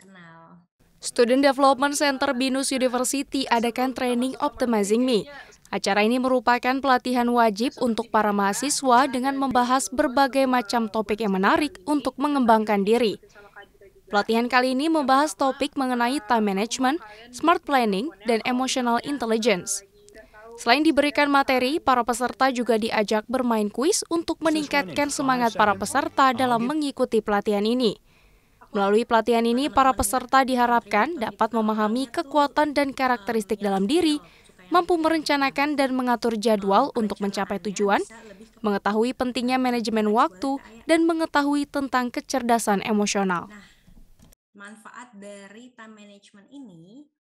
kenal. Student Development Center Binus University adakan training Optimizing Me. Acara ini merupakan pelatihan wajib untuk para mahasiswa dengan membahas berbagai macam topik yang menarik untuk mengembangkan diri. Pelatihan kali ini membahas topik mengenai time management, smart planning, dan emotional intelligence. Selain diberikan materi, para peserta juga diajak bermain kuis untuk meningkatkan semangat para peserta dalam mengikuti pelatihan ini. Melalui pelatihan ini, para peserta diharapkan dapat memahami kekuatan dan karakteristik dalam diri, mampu merencanakan dan mengatur jadwal untuk mencapai tujuan, mengetahui pentingnya manajemen waktu, dan mengetahui tentang kecerdasan emosional. Nah, manfaat dari time management ini